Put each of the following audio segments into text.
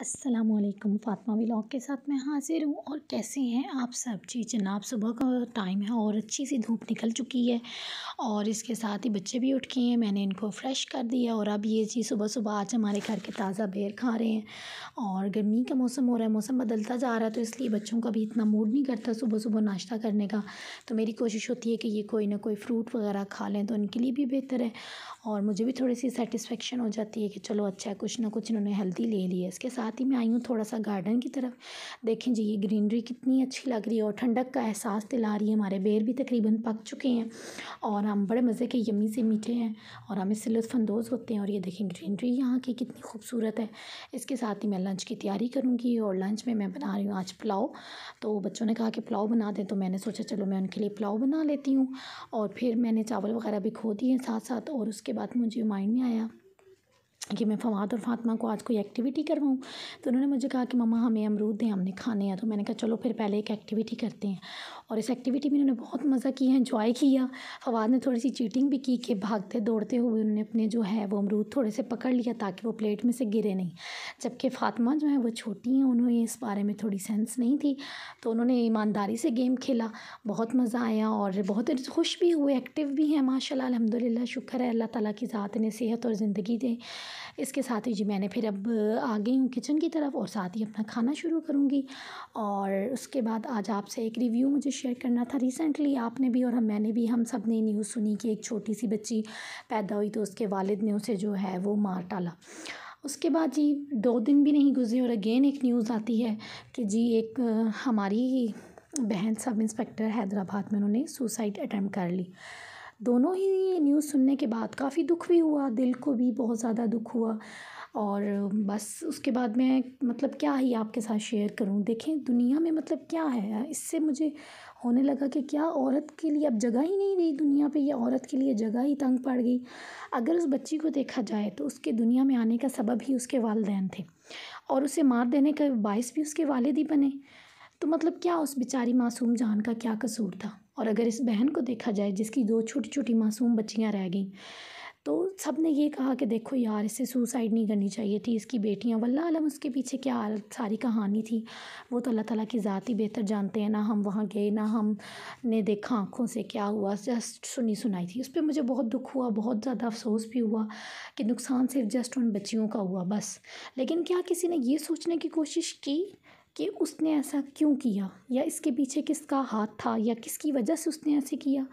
Aslam फ़ातमा vlog के साथ मैं हाज़िर हूँ और कैसे हैं आप सब जी जनाब सुबह का टाइम है और अच्छी सी धूप निकल चुकी है और इसके साथ ही बच्चे भी उठ गए हैं मैंने इनको फ़्रेश कर दिया और अब ये जी सुबह सुबह आज हमारे घर के ताज़ा बेर खा रहे हैं और गर्मी का मौसम हो रहा है मौसम बदलता जा रहा है तो इसलिए बच्चों का भी इतना मूड नहीं करता सुबह सुबह नाश्ता करने का तो मेरी कोशिश होती है कि ये कोई ना कोई फ्रूट वगैरह खा लें तो उनके लिए भी बेहतर है और मुझे भी थोड़ी सी सेटिस्फेक्शन हो जाती है कि चलो अच्छा है कुछ ना कुछ इन्होंने हेल्दी ले लिया इसके साथ साथ ही मैं आई हूँ थोड़ा सा गार्डन की तरफ देखें जी ये ग्रीनरी कितनी अच्छी लग रही है और ठंडक का एहसास दिला रही है हमारे बेर भी तकरीबन पक चुके हैं और हम बड़े मज़े के यमी से मीठे हैं और हम इससे लुफानंदोज़ होते हैं और ये देखें ग्रीनरी यहाँ की कितनी खूबसूरत है इसके साथ ही मैं लंच की तैयारी करूँगी और लंच में मैं बना रही हूँ आज पुलाव तो बच्चों ने कहा कि पुलाव बना दें तो मैंने सोचा चलो मैं उनके लिए पुलाव बना लेती हूँ और फिर मैंने चावल वगैरह भी खो दिए साथ साथ और उसके बाद मुझे माइंड में आया कि मैं फ़वाद और फ़ातिमा को आज कोई एक्टिविटी करवाऊँ तो उन्होंने मुझे कहा कि मम्मा हमें अमरूद दें हमने खाने हैं तो मैंने कहा चलो फिर पहले एक एक्टिविटी करते हैं और इस एक्टिविटी में उन्होंने बहुत मज़ा किया इन्जॉय किया फवाद ने थोड़ी सी चीटिंग भी की कि भागते दौड़ते हुए उन्होंने अपने जो है वो अमरूद थोड़े से पकड़ लिया ताकि वो प्लेट में से गिरे नहीं जबकि फ़ातिमा जो है वो छोटी हैं उन्हें इस बारे में थोड़ी सेंस नहीं थी तो उन्होंने ईमानदारी से गेम खेला बहुत मज़ा आया और बहुत खुश भी हुए एक्टिव भी हैं माशा अलहमदिल्ला शुक्र है अल्लाह ताली की ज़ात ने सेहत और ज़िंदगी दें इसके साथ ही जी मैंने फिर अब आ गई हूँ किचन की तरफ और साथ ही अपना खाना शुरू करूँगी और उसके बाद आज आपसे एक रिव्यू मुझे शेयर करना था रिसेंटली आपने भी और हम मैंने भी हम सब ने न्यूज़ सुनी कि एक छोटी सी बच्ची पैदा हुई तो उसके वालद ने उसे जो है वो मार डाला उसके बाद जी दो दिन भी नहीं गुजरे और अगेन एक न्यूज़ आती है कि जी एक हमारी बहन सब इंस्पेक्टर हैदराबाद में उन्होंने सुसाइड अटैम्प्ट कर ली दोनों ही न्यूज़ सुनने के बाद काफ़ी दुख भी हुआ दिल को भी बहुत ज़्यादा दुख हुआ और बस उसके बाद मैं मतलब क्या ही आपके साथ शेयर करूं देखें दुनिया में मतलब क्या है इससे मुझे होने लगा कि क्या औरत के लिए अब जगह ही नहीं रही दुनिया पे ये औरत के लिए जगह ही तंग पड़ गई अगर उस बच्ची को देखा जाए तो उसके दुनिया में आने का सबब ही उसके वालदेन थे और उसे मार देने का बायस भी उसके वालद ही बने तो मतलब क्या उस बेचारी मासूम जान का क्या कसूर था और अगर इस बहन को देखा जाए जिसकी दो छोटी छोटी मासूम बच्चियाँ रह गई तो सब ने ये कहा कि देखो यार इसे सुसाइड नहीं करनी चाहिए थी इसकी बेटियाँ वल्ला आलम उसके पीछे क्या सारी कहानी थी वो तो अल्लाह ताला की ज़ात ही बेहतर जानते हैं ना हम वहाँ गए ना हम ने देखा आँखों से क्या हुआ जस्ट सुनी सुनाई थी उस पर मुझे बहुत दुख हुआ बहुत ज़्यादा अफसोस भी हुआ कि नुकसान सिर्फ जस्ट उन बच्चियों का हुआ बस लेकिन क्या किसी ने ये सोचने की कोशिश की कि उसने ऐसा क्यों किया या इसके पीछे किसका हाथ था या किसकी वजह से उसने ऐसे किया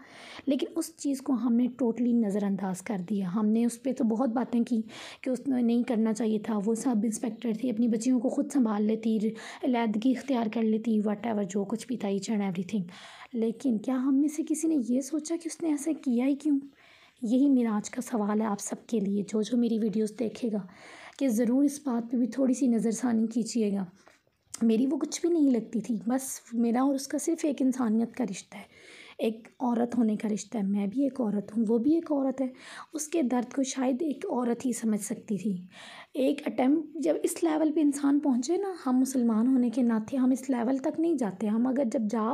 लेकिन उस चीज़ को हमने टोटली नज़रअंदाज कर दिया हमने उस पर तो बहुत बातें की कि उसने नहीं करना चाहिए था वो सब इंस्पेक्टर थी अपनी बच्चियों को ख़ुद संभाल लेती अलीदगी इख्तियार कर लेती वट एवर जो कुछ भी था ईच एंड थिंग लेकिन क्या हम में से किसी ने यह सोचा कि उसने ऐसा किया ही क्यों यही मेरा आज का सवाल है आप सबके लिए जो जो मेरी वीडियोस देखेगा कि ज़रूर इस बात पे भी थोड़ी सी नज़रसानी कीजिएगा मेरी वो कुछ भी नहीं लगती थी बस मेरा और उसका सिर्फ एक इंसानियत का रिश्ता है एक औरत होने का रिश्ता है मैं भी एक औरत हूँ वो भी एक औरत है उसके दर्द को शायद एक औरत ही समझ सकती थी एक अटैम्प्ट जब इस लेवल पे इंसान पहुँचे ना हम मुसलमान होने के नाते हम इस लेवल तक नहीं जाते हम अगर जब जा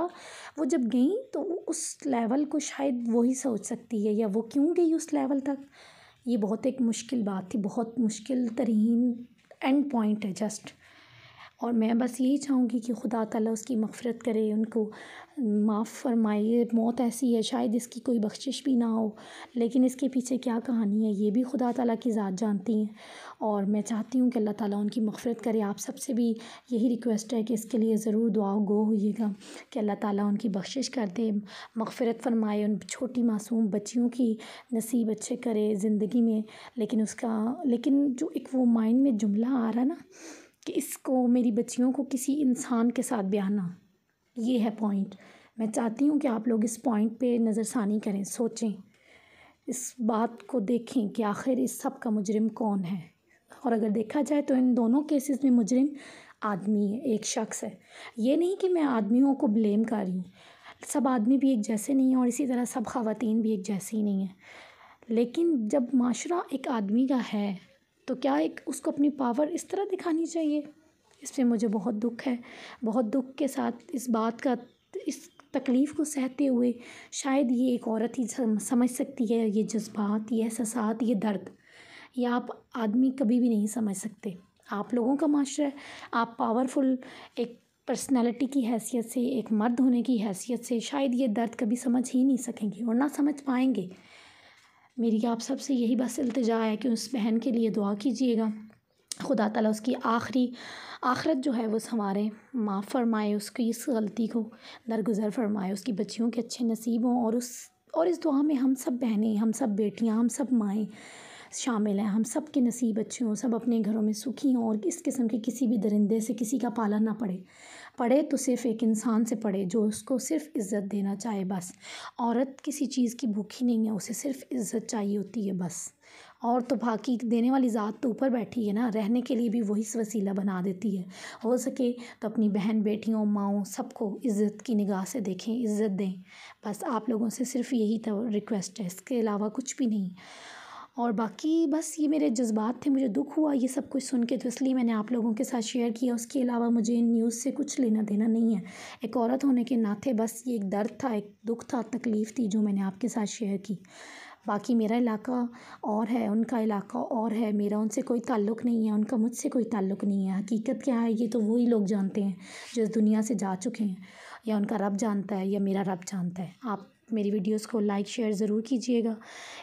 वो जब गई तो उस लेवल को शायद वो ही सोच सकती है या वो क्यों गई उस लेवल तक ये बहुत एक मुश्किल बात थी बहुत मुश्किल तरीन एंड पॉइंट है जस्ट और मैं बस यही चाहूँगी कि खुदा ताला उसकी मफ़रत करे उनको माफ़ फरमाए मौत ऐसी है शायद इसकी कोई बख्शिश भी ना हो लेकिन इसके पीछे क्या कहानी है ये भी खुदा ताला की ज़ात जानती हैं और मैं चाहती हूँ कि अल्लाह ताला उनकी मफ़रत करे आप सबसे भी यही रिक्वेस्ट है कि इसके लिए ज़रूर दुआ गो होइएगा कि अल्लाह ताला उनकी बख्शिश कर दे मफ़रत फरमाए उन छोटी मासूम बच्चियों की नसीब अच्छे करे ज़िंदगी में लेकिन उसका लेकिन जो एक वो माइंड में जुमला आ रहा ना कि इसको मेरी बच्चियों को किसी इंसान के साथ ब्याहना ये है पॉइंट मैं चाहती हूँ कि आप लोग इस पॉइंट पे नज़रसानी करें सोचें इस बात को देखें कि आखिर इस सब का मुजरिम कौन है और अगर देखा जाए तो इन दोनों केसेस में मुजरिम आदमी है एक शख्स है ये नहीं कि मैं आदमियों को ब्लेम कर रही हूँ सब आदमी भी एक जैसे नहीं हैं और इसी तरह सब खातन भी एक जैसी नहीं हैं लेकिन जब माशरा एक आदमी का है तो क्या एक उसको अपनी पावर इस तरह दिखानी चाहिए इस पर मुझे बहुत दुख है बहुत दुख के साथ इस बात का इस तकलीफ़ को सहते हुए शायद ये एक औरत ही समझ सकती है ये जज्बात ये एहसास ये दर्द ये आप आदमी कभी भी नहीं समझ सकते आप लोगों का माशरा आप पावरफुल एक पर्सनैलिटी की हैसियत से एक मर्द होने की हैसियत से शायद ये दर्द कभी समझ ही नहीं सकेंगे और ना समझ पाएंगे मेरी आप सब से यही बस इल्तजा है कि उस बहन के लिए दुआ कीजिएगा खुदा ताला उसकी आखिरी आखरत जो है वो हमारे माफ़ फरमाए उसकी इस गलती को दरगुजर फरमाए उसकी बच्चियों के अच्छे नसीब हों और उस और इस दुआ में हम सब बहनें हम सब बेटियां हम सब माएँ शामिल हैं हम सब के नसीब अच्छे हों सब अपने घरों में सुखी हों और इस किस्म के किसी भी दरिंदे से किसी का पाला ना पड़े पढ़े तो सिर्फ़ एक इंसान से पढ़े जो उसको सिर्फ़ इज़्ज़त देना चाहे बस औरत किसी चीज़ की भूखी नहीं है उसे सिर्फ़ इज़्ज़त चाहिए होती है बस और तो बाकी देने वाली ज़ात तो ऊपर बैठी है ना रहने के लिए भी वही वसीला बना देती है हो सके तो अपनी बहन बेटियों माओ सबको इज़्ज़त की निगाह से देखें इज़्ज़त दें बस आप लोगों से सिर्फ़ यही तो रिक्वेस्ट है इसके अलावा कुछ भी नहीं और बाकी बस ये मेरे जज्बात थे मुझे दुख हुआ ये सब कुछ सुन के तो इसलिए मैंने आप लोगों के साथ शेयर किया उसके अलावा मुझे इन न्यूज़ से कुछ लेना देना नहीं है एक औरत होने के नाते बस ये एक दर्द था एक दुख था तकलीफ़ थी जो मैंने आपके साथ शेयर की बाकी मेरा इलाका और है उनका इलाका और है मेरा उनसे कोई ताल्लुक़ नहीं है उनका मुझसे कोई ताल्लुक़ नहीं है हकीकत क्या है ये तो वही लोग जानते हैं जो इस दुनिया से जा चुके हैं या उनका रब जानता है या मेरा रब जानता है आप मेरी वीडियोस को लाइक शेयर ज़रूर कीजिएगा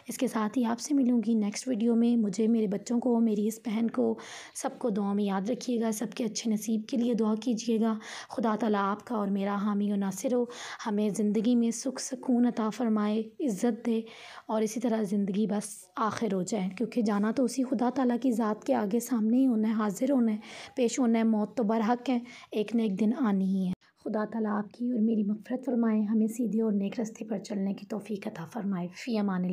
इसके साथ ही आपसे मिलूंगी नेक्स्ट वीडियो में मुझे मेरे बच्चों को मेरी इस बहन को सबको दुआ में याद रखिएगा सबके अच्छे नसीब के लिए दुआ कीजिएगा खुदा ताला आपका और मेरा हामी और नासिर हो हमें ज़िंदगी में सुख सकून अता फ़रमाए इज़्ज़त दे और इसी तरह ज़िंदगी बस आखिर हो जाए क्योंकि जाना तो उसी खुदा तला की ज़ात के आगे सामने ही होना है हाजिर होना है पेश होना है मौत तो बरहक है एक न एक दिन आनी ही है खुदा तला आपकी और मेरी मफ़रत फरमाए हमें सीधे और नेक रस्ते पर चलने की तोफ़ी कथा फ़रमाए फ़ी अमान